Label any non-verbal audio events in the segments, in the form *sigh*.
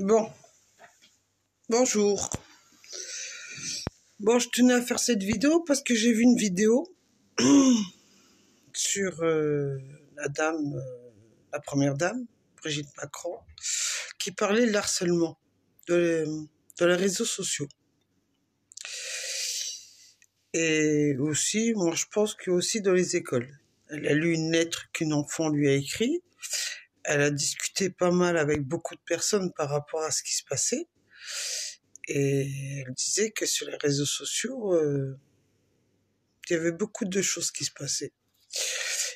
Bon. Bonjour. Bon, je tenais à faire cette vidéo parce que j'ai vu une vidéo *clears throat* sur euh, la dame, euh, la première dame, Brigitte Macron, qui parlait de harcèlement de, les, les réseaux sociaux. Et aussi, moi je pense que aussi dans les écoles. Elle a lu une lettre qu'une enfant lui a écrite elle a discuté pas mal avec beaucoup de personnes par rapport à ce qui se passait. Et elle disait que sur les réseaux sociaux, euh, il y avait beaucoup de choses qui se passaient.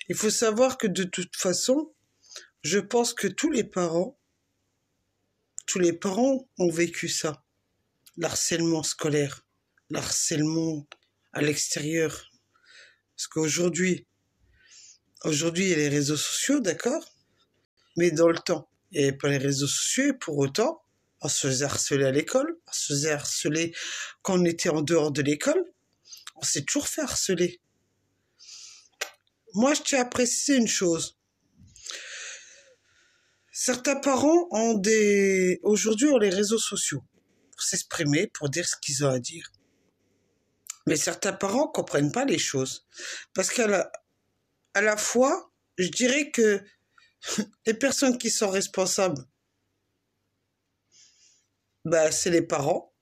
Il faut savoir que de toute façon, je pense que tous les parents, tous les parents ont vécu ça. L'harcèlement scolaire, l'harcèlement à l'extérieur. Parce qu'aujourd'hui, aujourd'hui, il y a les réseaux sociaux, d'accord mais dans le temps. Et pas les réseaux sociaux, et pour autant, on se faisait harceler à l'école, on se faisait harceler quand on était en dehors de l'école, on s'est toujours fait harceler. Moi, je tiens à préciser une chose. Certains parents ont des, aujourd'hui, ont les réseaux sociaux pour s'exprimer, pour dire ce qu'ils ont à dire. Mais certains parents comprennent pas les choses. Parce qu'à à la fois, je dirais que *laughs* les personnes qui sont responsables, bah c'est les parents.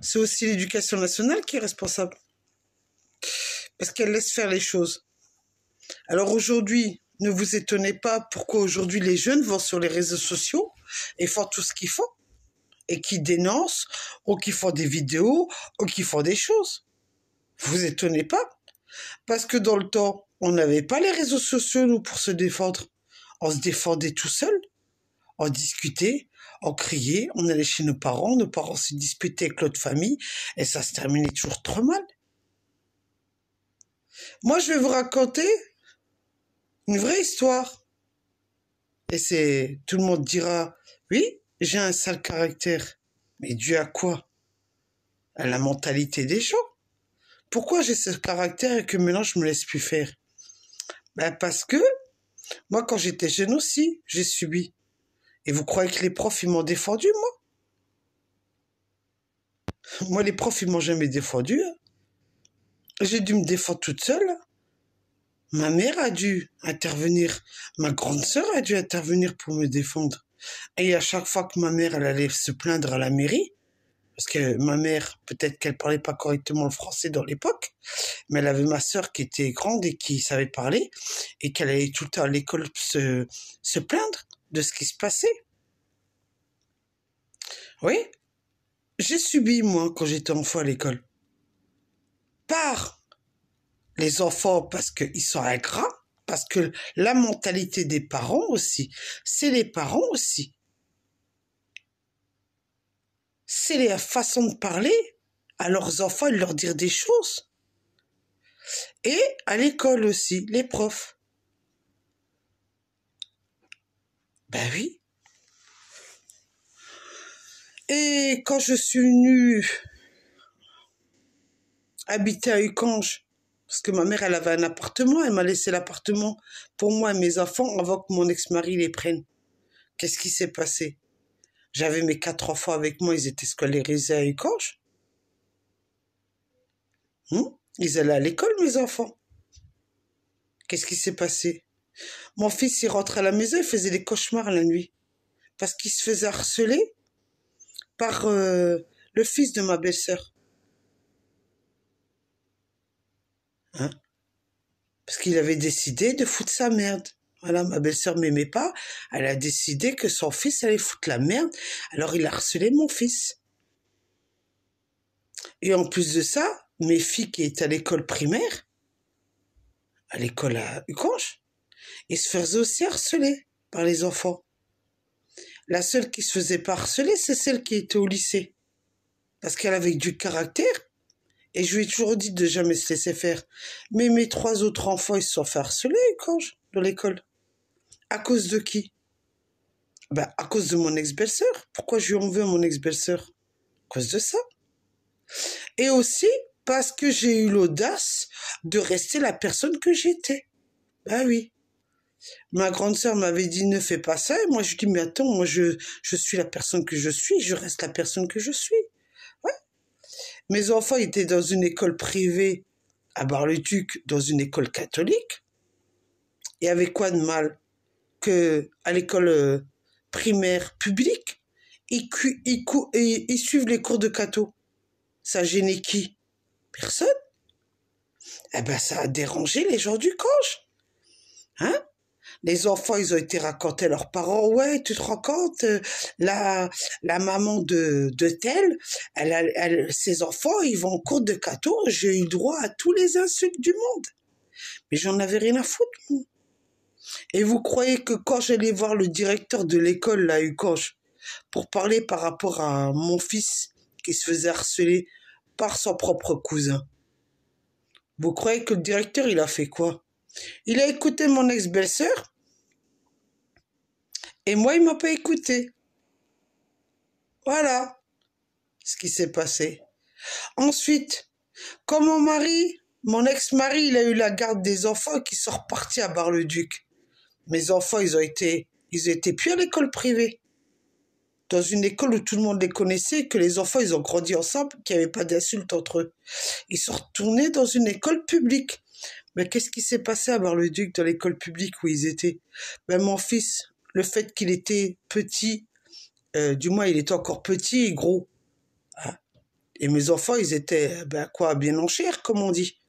C'est aussi l'éducation nationale qui est responsable. Parce qu'elle laisse faire les choses. Alors aujourd'hui, ne vous étonnez pas pourquoi aujourd'hui les jeunes vont sur les réseaux sociaux et font tout ce qu'ils font. Et qui dénoncent, ou qui font des vidéos, ou qui font des choses. Vous étonnez pas. Parce que dans le temps, on n'avait pas les réseaux sociaux, nous, pour se défendre. On se défendait tout seul. On discutait, on criait, on allait chez nos parents, nos parents se disputaient avec l'autre famille, et ça se terminait toujours trop mal. Moi, je vais vous raconter une vraie histoire. Et c'est, tout le monde dira, oui, j'ai un sale caractère. Mais dû à quoi? À la mentalité des gens. Pourquoi j'ai ce caractère et que maintenant je me laisse plus faire? Ben parce que moi, quand j'étais jeune aussi, j'ai subi. Et vous croyez que les profs, ils m'ont défendu, moi Moi, les profs, ils m'ont jamais défendu. Hein. J'ai dû me défendre toute seule. Ma mère a dû intervenir. Ma grande sœur a dû intervenir pour me défendre. Et à chaque fois que ma mère, allait se plaindre à la mairie, parce que ma mère, peut-être qu'elle parlait pas correctement le français dans l'époque, mais elle avait ma sœur qui était grande et qui savait parler, et qu'elle allait tout le temps à l'école se, se plaindre de ce qui se passait. Oui, j'ai subi, moi, quand j'étais enfant à l'école, par les enfants parce qu'ils sont ingrats, parce que la mentalité des parents aussi, c'est les parents aussi c'est la façon de parler à leurs enfants et de leur dire des choses. Et à l'école aussi, les profs. Ben oui. Et quand je suis venue habiter à Ucange, parce que ma mère, elle avait un appartement, elle m'a laissé l'appartement pour moi et mes enfants avant que mon ex-mari les prenne. Qu'est-ce qui s'est passé j'avais mes quatre enfants avec moi, ils étaient scolarisés à Écorche. Hmm? ils allaient à l'école, mes enfants. Qu'est-ce qui s'est passé Mon fils, il rentrait à la maison, il faisait des cauchemars la nuit. Parce qu'il se faisait harceler par euh, le fils de ma belle-sœur. Hein Parce qu'il avait décidé de foutre sa merde. Voilà, ma belle-sœur m'aimait pas. Elle a décidé que son fils allait foutre la merde. Alors il a harcelé mon fils. Et en plus de ça, mes filles qui étaient à l'école primaire, à l'école à Ucange, ils se faisaient aussi harceler par les enfants. La seule qui se faisait pas harceler, c'est celle qui était au lycée. Parce qu'elle avait du caractère. Et je lui ai toujours dit de jamais se laisser faire. Mais mes trois autres enfants, ils se sont fait harceler, Uconge, dans l'école. À cause de qui ben, À cause de mon ex-belle-sœur. Pourquoi je lui mon ex-belle-sœur À cause de ça. Et aussi parce que j'ai eu l'audace de rester la personne que j'étais. Ah ben oui. Ma grande sœur m'avait dit ne fais pas ça. Et moi, je dis mais attends, moi, je, je suis la personne que je suis. Je reste la personne que je suis. Ouais. Mes enfants étaient dans une école privée à Bar-le-Duc, dans une école catholique. Et avec quoi de mal à l'école euh, primaire publique, ils, suivent les cours de Cato. Ça gênait qui Personne. Eh ben, ça a dérangé les gens du coche. Hein les enfants, ils ont été racontés à leurs parents. Ouais, tu te rends compte, euh, la, la maman de, de tel, ses enfants, ils vont en cours de Cato. J'ai eu droit à tous les insultes du monde. Mais j'en avais rien à foutre. Et vous croyez que quand j'allais voir le directeur de l'école, là, Ucange, pour parler par rapport à mon fils qui se faisait harceler par son propre cousin, vous croyez que le directeur, il a fait quoi Il a écouté mon ex-belle-sœur et moi, il m'a pas écouté. Voilà ce qui s'est passé. Ensuite, quand mon mari, mon ex-mari, il a eu la garde des enfants qui sont repartis à Bar-le-Duc. Mes enfants, ils ont été, ils étaient plus à l'école privée. Dans une école où tout le monde les connaissait, que les enfants, ils ont grandi ensemble, qu'il n'y avait pas d'insultes entre eux. Ils sont retournés dans une école publique. Mais qu'est-ce qui s'est passé à Bar-le-Duc dans l'école publique où ils étaient Ben mon fils, le fait qu'il était petit, euh, du moins il était encore petit et gros. Ah. et mes enfants, ils étaient, ben quoi, bien en chair, comme on dit.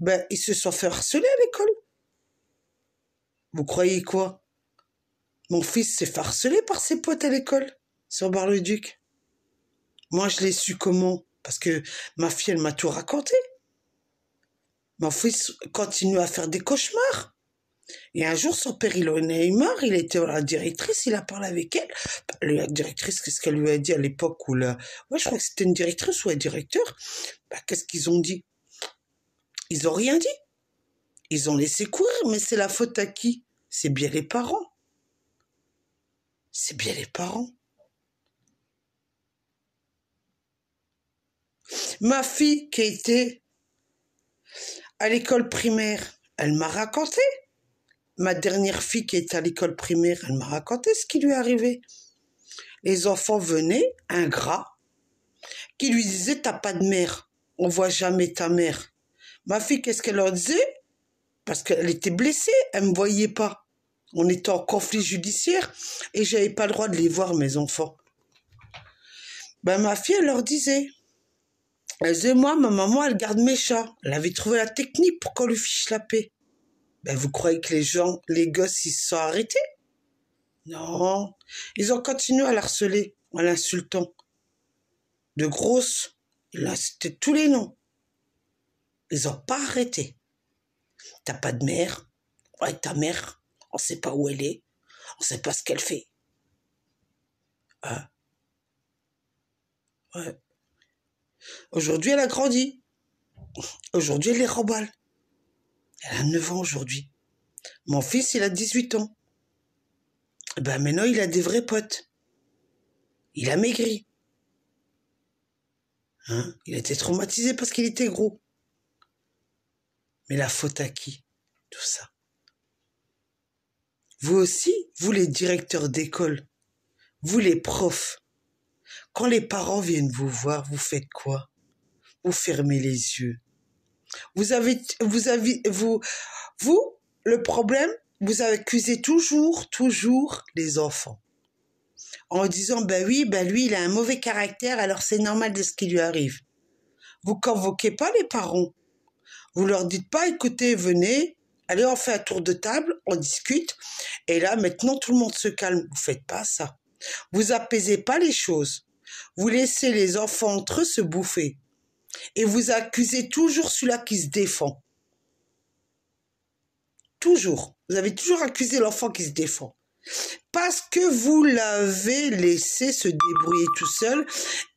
Ben, ils se sont fait harceler à l'école. Vous croyez quoi Mon fils s'est farcelé par ses potes à l'école, sur Bar-le-Duc. Moi, je l'ai su comment Parce que ma fille, elle m'a tout raconté. Mon fils continue à faire des cauchemars. Et un jour, son père, il en a il était la directrice, il a parlé avec elle. Bah, la directrice, qu'est-ce qu'elle lui a dit à l'époque où Ouais, je crois que c'était une directrice ou un directeur. Bah, qu'est-ce qu'ils ont dit Ils ont rien dit. Ils ont laissé courir, mais c'est la faute à qui C'est bien les parents. C'est bien les parents. Ma fille qui était à l'école primaire, elle m'a raconté. Ma dernière fille qui était à l'école primaire, elle m'a raconté ce qui lui arrivait. Les enfants venaient, ingrats, qui lui disaient T'as pas de mère, on voit jamais ta mère. Ma fille, qu'est-ce qu'elle leur disait parce qu'elle était blessée, elle me voyait pas. On était en conflit judiciaire et j'avais pas le droit de les voir, mes enfants. Ben, ma fille, elle leur disait. Elle disait, moi, ma maman, elle garde mes chats. Elle avait trouvé la technique pour qu'on lui fiche la paix. Ben, vous croyez que les gens, les gosses, ils se sont arrêtés? Non. Ils ont continué à l'harceler en l'insultant. De grosses, là, c'était tous les noms. Ils n'ont pas arrêté. T'as pas de mère. Ouais, ta mère, on sait pas où elle est. On sait pas ce qu'elle fait. Hein. Ouais. Aujourd'hui, elle a grandi. Aujourd'hui, elle est rebelle. Elle a 9 ans aujourd'hui. Mon fils, il a 18 ans. Ben maintenant, il a des vrais potes. Il a maigri. Hein il était traumatisé parce qu'il était gros. Mais la faute à qui Tout ça. Vous aussi, vous les directeurs d'école, vous les profs, quand les parents viennent vous voir, vous faites quoi Vous fermez les yeux. Vous avez, vous avez, vous, vous, le problème, vous accusez toujours, toujours les enfants. En disant, ben bah oui, bah lui, il a un mauvais caractère, alors c'est normal de ce qui lui arrive. Vous convoquez pas les parents. Vous leur dites pas, écoutez, venez, allez, on fait un tour de table, on discute, et là, maintenant, tout le monde se calme. Vous faites pas ça. Vous apaisez pas les choses. Vous laissez les enfants entre eux se bouffer. Et vous accusez toujours celui-là qui se défend. Toujours. Vous avez toujours accusé l'enfant qui se défend. Parce que vous l'avez laissé se débrouiller tout seul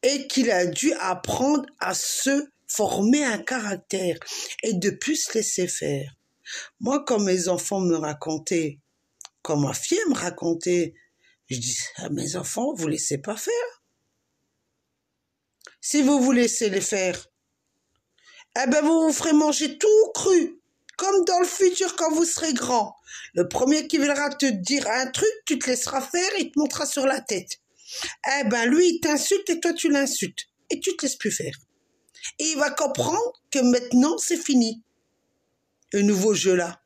et qu'il a dû apprendre à se former un caractère et de plus se laisser faire. Moi, quand mes enfants me racontaient, quand ma fille me racontait, je dis à ah, mes enfants, vous laissez pas faire. Si vous vous laissez les faire, eh ben vous vous ferez manger tout cru, comme dans le futur quand vous serez grand. Le premier qui viendra te dire un truc, tu te laisseras faire, il te montrera sur la tête. Eh ben lui, il t'insulte et toi tu l'insultes. Et tu te laisses plus faire. Et il va comprendre que maintenant, c'est fini. Un nouveau jeu là.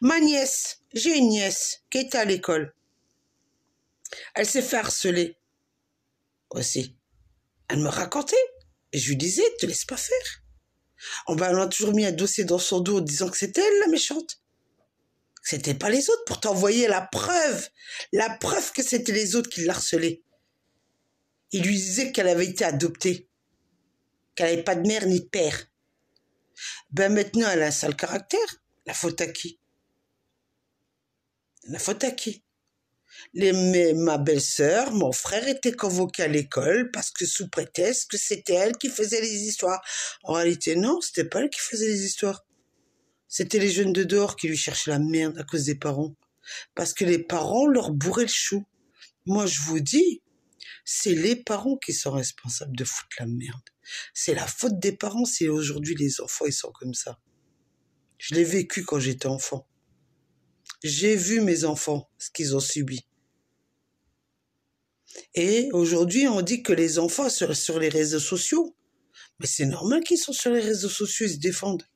Ma nièce, j'ai une nièce qui était à l'école. Elle s'est fait harceler. Aussi. Elle me racontait. Et je lui disais, te laisse pas faire. On m'a toujours mis un dossier dans son dos en disant que c'était elle la méchante. C'était pas les autres pour t'envoyer la preuve. La preuve que c'était les autres qui l'harcelaient. Il lui disait qu'elle avait été adoptée qu'elle n'avait pas de mère ni de père. Ben maintenant, elle a un sale caractère. La faute à qui La faute à qui les, ma belle-sœur, mon frère était convoqué à l'école parce que sous prétexte que c'était elle qui faisait les histoires. En réalité, non, c'était pas elle qui faisait les histoires. C'était les jeunes de dehors qui lui cherchaient la merde à cause des parents. Parce que les parents leur bourraient le chou. Moi, je vous dis, c'est les parents qui sont responsables de foutre la merde. C'est la faute des parents si aujourd'hui les enfants ils sont comme ça. Je l'ai vécu quand j'étais enfant. J'ai vu mes enfants, ce qu'ils ont subi. Et aujourd'hui, on dit que les enfants sont sur les réseaux sociaux. Mais c'est normal qu'ils sont sur les réseaux sociaux, ils se défendent.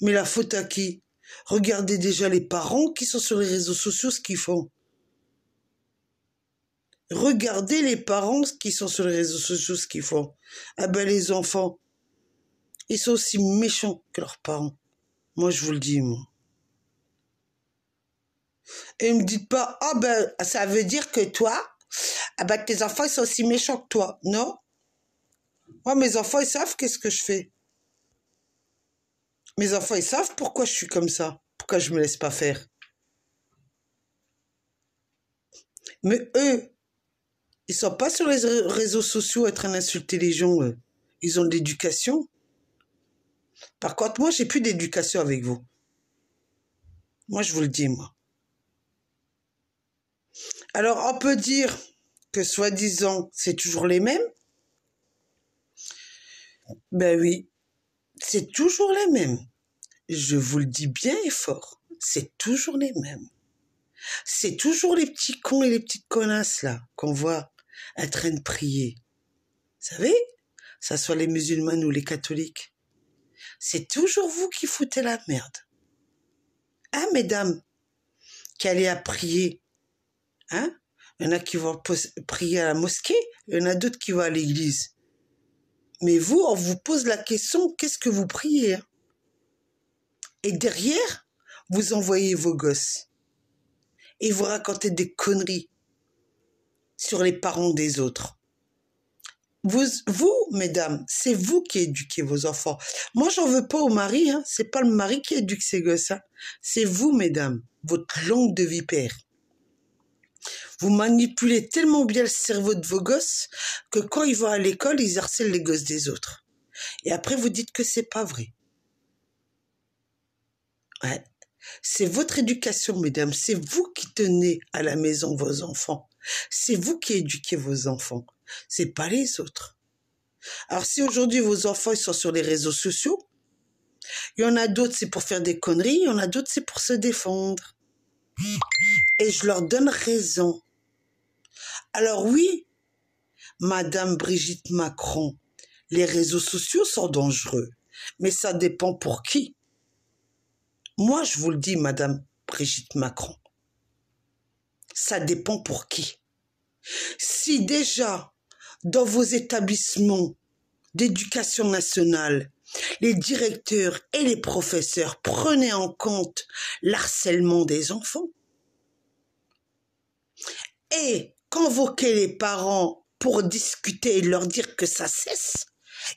Mais la faute à qui Regardez déjà les parents qui sont sur les réseaux sociaux, ce qu'ils font. Regardez les parents qui sont sur les réseaux sociaux, ce qu'ils font. Ah ben les enfants, ils sont aussi méchants que leurs parents. Moi, je vous le dis, Et ne me dites pas, ah ben, ça veut dire que toi, ah ben, tes enfants, ils sont aussi méchants que toi. Non. Moi, mes enfants, ils savent qu'est-ce que je fais. Mes enfants, ils savent pourquoi je suis comme ça. Pourquoi je ne me laisse pas faire. Mais eux, ils sont pas sur les réseaux sociaux à train d'insulter les gens. Euh. Ils ont de l'éducation. Par contre, moi, j'ai plus d'éducation avec vous. Moi, je vous le dis, moi. Alors, on peut dire que soi-disant, c'est toujours les mêmes. Ben oui, c'est toujours les mêmes. Je vous le dis bien et fort, c'est toujours les mêmes. C'est toujours les petits cons et les petites connasses, là, qu'on voit en train de prier. Vous savez Ça soit les musulmans ou les catholiques. C'est toujours vous qui foutez la merde. Hein, mesdames Qui allez à prier. Hein Il y en a qui vont prier à la mosquée, il y en a d'autres qui vont à l'église. Mais vous, on vous pose la question, qu'est-ce que vous priez hein? Et derrière, vous envoyez vos gosses. Et vous racontez des conneries sur les parents des autres. Vous, vous mesdames, c'est vous qui éduquez vos enfants. Moi, j'en veux pas au mari. Hein. C'est pas le mari qui éduque ses gosses. Hein. C'est vous, mesdames, votre langue de vipère. Vous manipulez tellement bien le cerveau de vos gosses que quand ils vont à l'école, ils harcèlent les gosses des autres. Et après, vous dites que c'est pas vrai. C'est votre éducation, mesdames. C'est vous qui tenez à la maison vos enfants. C'est vous qui éduquez vos enfants. C'est pas les autres. Alors si aujourd'hui vos enfants sont sur les réseaux sociaux, il y en a d'autres c'est pour faire des conneries, il y en a d'autres c'est pour se défendre. Et je leur donne raison. Alors oui, Madame Brigitte Macron, les réseaux sociaux sont dangereux, mais ça dépend pour qui. Moi, je vous le dis, Madame Brigitte Macron, ça dépend pour qui. Si déjà, dans vos établissements d'éducation nationale, les directeurs et les professeurs prenaient en compte l'harcèlement des enfants et convoquaient les parents pour discuter et leur dire que ça cesse,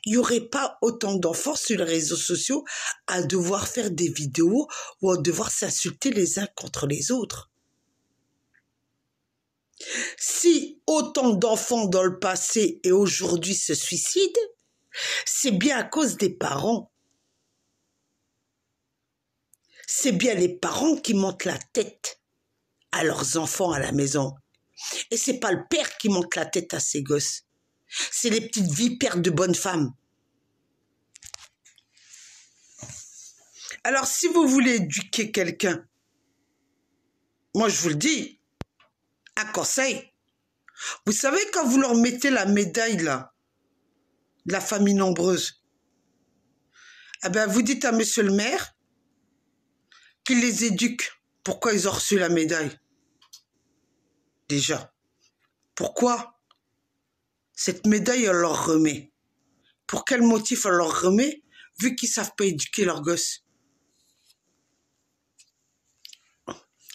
il n'y aurait pas autant d'enfants sur les réseaux sociaux à devoir faire des vidéos ou à devoir s'insulter les uns contre les autres. Si autant d'enfants dans le passé et aujourd'hui se suicident, c'est bien à cause des parents. C'est bien les parents qui montent la tête à leurs enfants à la maison. Et c'est pas le père qui monte la tête à ses gosses. C'est les petites vipères de bonnes femmes. Alors si vous voulez éduquer quelqu'un, moi je vous le dis, conseil. Vous savez, quand vous leur mettez la médaille, là, la famille nombreuse, eh ben, vous dites à monsieur le maire qu'il les éduque. Pourquoi ils ont reçu la médaille Déjà. Pourquoi cette médaille, on leur remet Pour quel motif on leur remet, vu qu'ils ne savent pas éduquer leurs gosses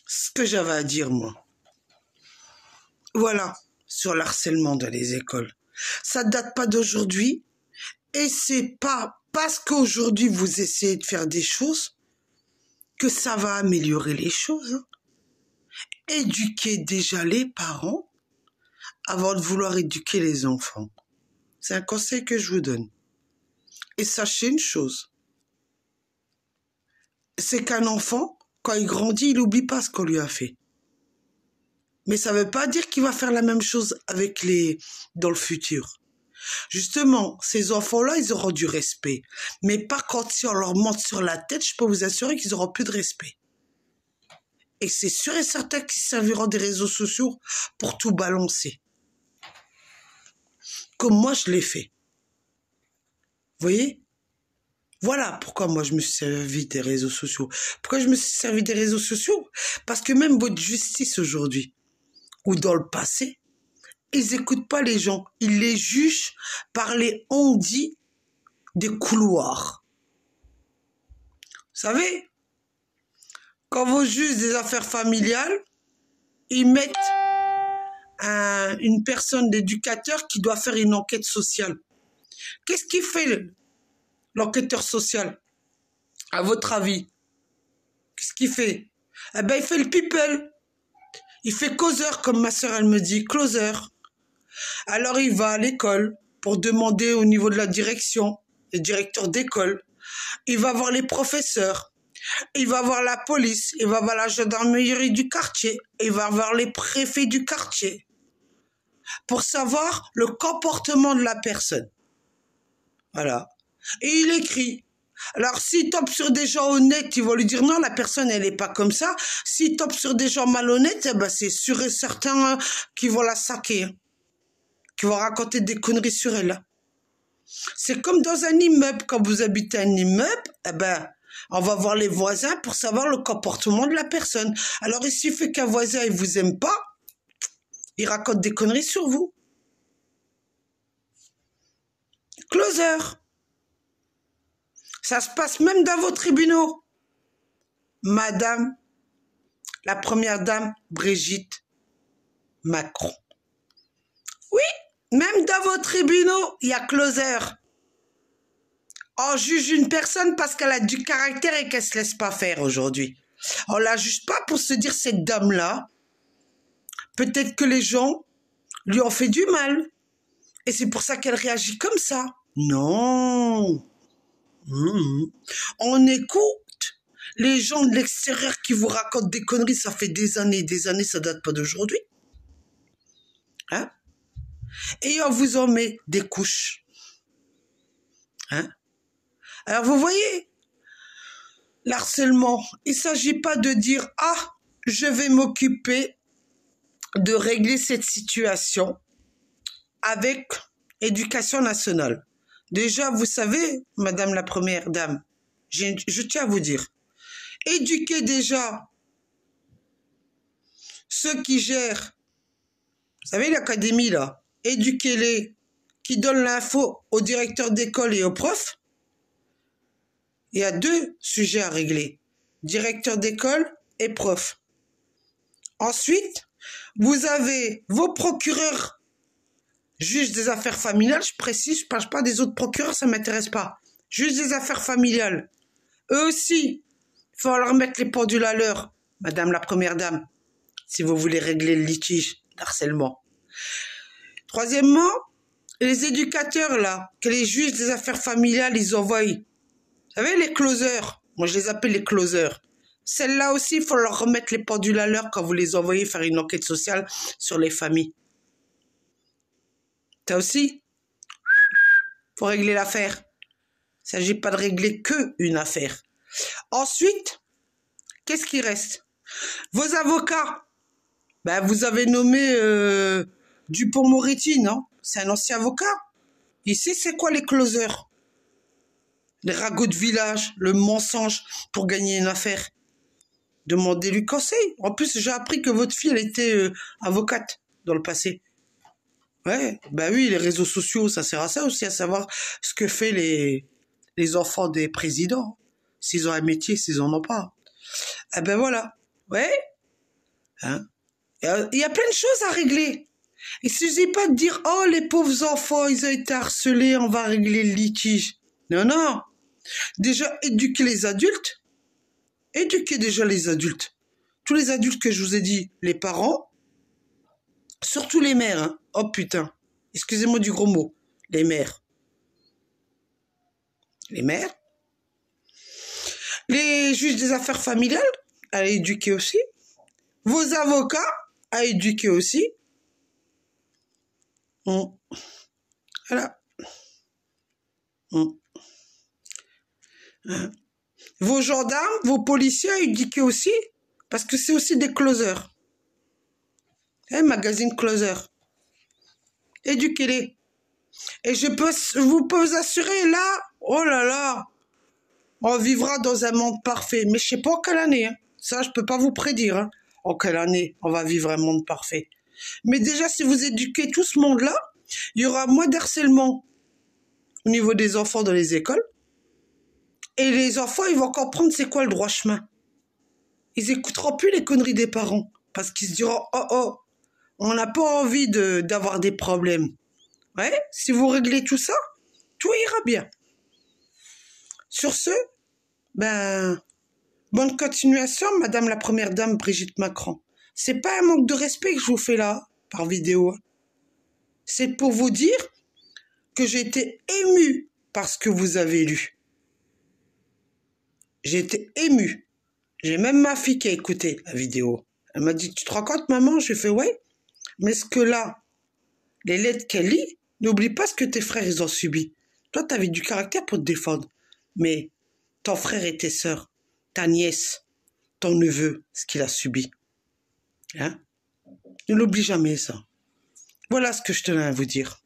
ce que j'avais à dire, moi. Voilà, sur l'harcèlement dans les écoles. Ça date pas d'aujourd'hui et c'est pas parce qu'aujourd'hui vous essayez de faire des choses que ça va améliorer les choses. Hein. Éduquez déjà les parents avant de vouloir éduquer les enfants. C'est un conseil que je vous donne. Et sachez une chose, c'est qu'un enfant, quand il grandit, il n'oublie pas ce qu'on lui a fait. Mais ça ne veut pas dire qu'il va faire la même chose avec les dans le futur. Justement, ces enfants-là, ils auront du respect. Mais par contre, si on leur monte sur la tête, je peux vous assurer qu'ils n'auront plus de respect. Et c'est sûr et certain qu'ils serviront des réseaux sociaux pour tout balancer. Comme moi, je l'ai fait. Vous voyez Voilà pourquoi moi, je me suis servi des réseaux sociaux. Pourquoi je me suis servi des réseaux sociaux Parce que même votre justice aujourd'hui, ou dans le passé, ils n'écoutent pas les gens, ils les jugent par les on des couloirs. Vous savez, quand vous jugez des affaires familiales, ils mettent une personne d'éducateur qui doit faire une enquête sociale. Qu'est-ce qui fait l'enquêteur social, à votre avis Qu'est-ce qu'il fait Eh bien, il fait le people. Il fait causeur, comme ma sœur, elle me dit, causeur. Alors il va à l'école pour demander au niveau de la direction, le directeur d'école. Il va voir les professeurs. Il va voir la police. Il va voir la gendarmerie du quartier. Il va voir les préfets du quartier. Pour savoir le comportement de la personne. Voilà. Et il écrit. Alors, s'il tombe sur des gens honnêtes, ils vont lui dire non, la personne, elle n'est pas comme ça. S'il tombe sur des gens malhonnêtes, eh ben, c'est sûr et certain euh, qu'ils vont la saquer, hein. qu'ils vont raconter des conneries sur elle. C'est comme dans un immeuble. Quand vous habitez un immeuble, eh ben, on va voir les voisins pour savoir le comportement de la personne. Alors, il fait qu'un voisin ne vous aime pas, il raconte des conneries sur vous. Closer. Ça se passe même dans vos tribunaux. Madame, la première dame Brigitte Macron. Oui, même dans vos tribunaux, il y a closer. On juge une personne parce qu'elle a du caractère et qu'elle ne se laisse pas faire aujourd'hui. On ne la juge pas pour se dire cette dame-là. Peut-être que les gens lui ont fait du mal. Et c'est pour ça qu'elle réagit comme ça. Non. Mmh. On écoute les gens de l'extérieur qui vous racontent des conneries, ça fait des années et des années, ça date pas d'aujourd'hui. Hein Et on vous en met des couches. Hein Alors vous voyez, l'harcèlement, il ne s'agit pas de dire Ah, je vais m'occuper de régler cette situation avec éducation nationale. Déjà, vous savez, Madame la Première Dame, je, tiens à vous dire, éduquez déjà ceux qui gèrent, vous savez, l'académie, là, éduquez-les, qui donnent l'info aux directeurs d'école et aux profs. Il y a deux sujets à régler, directeur d'école et prof. Ensuite, vous avez vos procureurs Juge des affaires familiales, je précise, je ne parle pas des autres procureurs, ça m'intéresse pas. Juge des affaires familiales. Eux aussi, il faut leur mettre les pendules à l'heure, Madame la Première Dame, si vous voulez régler le litige d'harcèlement. Troisièmement, les éducateurs, là, que les juges des affaires familiales, ils envoient. Vous savez, les closeurs. Moi, je les appelle les closeurs. Celles-là aussi, il faut leur remettre les pendules à l'heure quand vous les envoyez faire une enquête sociale sur les familles. T'as aussi, faut régler l'affaire. Il s'agit pas de régler que une affaire. Ensuite, qu'est-ce qui reste Vos avocats, ben vous avez nommé euh, Dupont-Moretti, non C'est un ancien avocat. Ici, c'est quoi les closeurs Les ragots de village, le mensonge pour gagner une affaire. Demandez-lui conseil. En plus, j'ai appris que votre fille, elle était euh, avocate dans le passé. Ouais, bah oui, les réseaux sociaux, ça sert à ça aussi, à savoir ce que fait les, les enfants des présidents. S'ils ont un métier, s'ils en ont pas. Eh ben voilà. Ouais. Hein? Il y a plein de choses à régler. Il suffit pas de dire, oh, les pauvres enfants, ils ont été harcelés, on va régler le litige. Non, non. Déjà, éduquer les adultes. Éduquer déjà les adultes. Tous les adultes que je vous ai dit, les parents, Surtout les mères. Hein. Oh putain. Excusez-moi du gros mot. Les mères. Les mères. Les juges des affaires familiales à éduquer aussi. Vos avocats à éduquer aussi. Voilà. Hein. Vos gendarmes, vos policiers à éduquer aussi. Parce que c'est aussi des closeurs. Un magazine closer. Éduquez-les. Et je peux vous peux vous assurer, là, oh là là, on vivra dans un monde parfait. Mais je ne sais pas en quelle année. Hein. Ça, je ne peux pas vous prédire. Hein. En quelle année on va vivre un monde parfait. Mais déjà, si vous éduquez tout ce monde-là, il y aura moins harcèlement au niveau des enfants dans les écoles. Et les enfants, ils vont comprendre c'est quoi le droit chemin. Ils écouteront plus les conneries des parents parce qu'ils se diront, oh oh, on n'a pas envie d'avoir des problèmes. Ouais, si vous réglez tout ça, tout ira bien. Sur ce, ben, bonne continuation, Madame la Première Dame Brigitte Macron. C'est pas un manque de respect que je vous fais là, par vidéo. Hein. C'est pour vous dire que j'ai été émue par ce que vous avez lu. J'ai été émue. J'ai même ma fille qui a écouté la vidéo. Elle m'a dit, tu te rends compte, maman J'ai fait, ouais. Mais ce que là, les lettres qu'elle lit, n'oublie pas ce que tes frères, ils ont subi. Toi, tu avais du caractère pour te défendre. Mais ton frère et tes sœurs, ta nièce, ton neveu, ce qu'il a subi. Hein? Ne l'oublie jamais ça. Voilà ce que je tenais à vous dire.